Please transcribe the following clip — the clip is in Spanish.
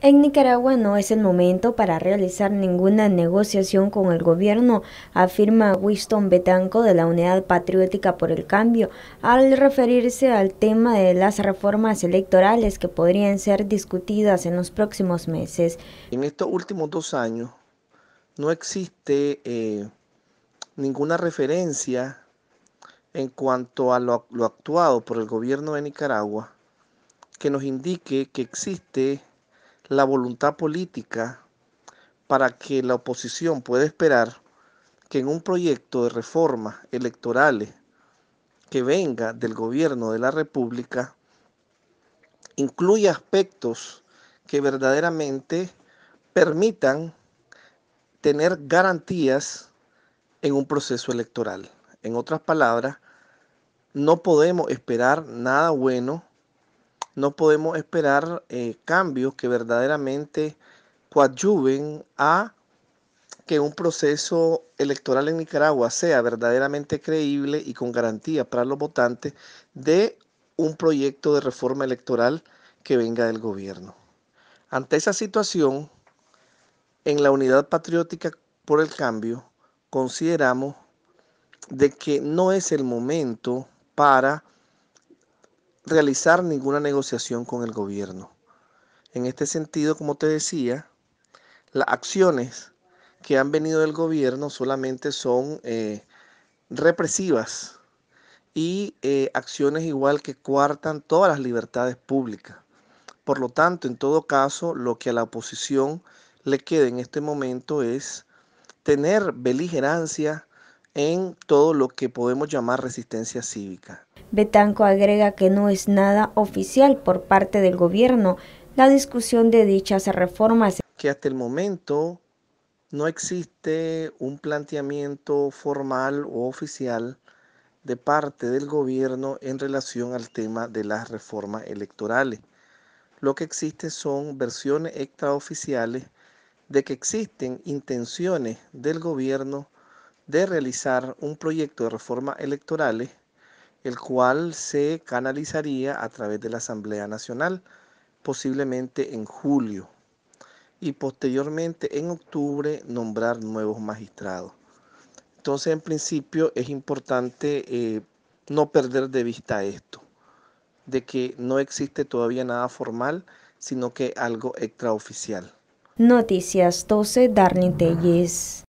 En Nicaragua no es el momento para realizar ninguna negociación con el gobierno, afirma Winston Betanco de la Unidad Patriótica por el Cambio, al referirse al tema de las reformas electorales que podrían ser discutidas en los próximos meses. En estos últimos dos años no existe eh, ninguna referencia en cuanto a lo actuado por el gobierno de Nicaragua que nos indique que existe la voluntad política para que la oposición pueda esperar que en un proyecto de reformas electorales que venga del gobierno de la República incluya aspectos que verdaderamente permitan tener garantías en un proceso electoral. En otras palabras, no podemos esperar nada bueno no podemos esperar eh, cambios que verdaderamente coadyuven a que un proceso electoral en Nicaragua sea verdaderamente creíble y con garantía para los votantes de un proyecto de reforma electoral que venga del gobierno. Ante esa situación, en la Unidad Patriótica por el Cambio, consideramos de que no es el momento para realizar ninguna negociación con el gobierno. En este sentido, como te decía, las acciones que han venido del gobierno solamente son eh, represivas y eh, acciones igual que cuartan todas las libertades públicas. Por lo tanto, en todo caso, lo que a la oposición le queda en este momento es tener beligerancia en todo lo que podemos llamar resistencia cívica. Betanco agrega que no es nada oficial por parte del gobierno la discusión de dichas reformas. Que hasta el momento no existe un planteamiento formal o oficial de parte del gobierno en relación al tema de las reformas electorales. Lo que existe son versiones extraoficiales de que existen intenciones del gobierno de realizar un proyecto de reforma electorales, el cual se canalizaría a través de la Asamblea Nacional, posiblemente en julio, y posteriormente en octubre nombrar nuevos magistrados. Entonces, en principio, es importante eh, no perder de vista esto, de que no existe todavía nada formal, sino que algo extraoficial. Noticias 12,